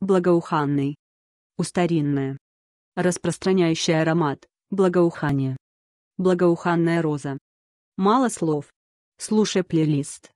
благоуханный. Устаринная. распространяющий аромат, благоухание. Благоуханная роза. Мало слов. Слушай плейлист.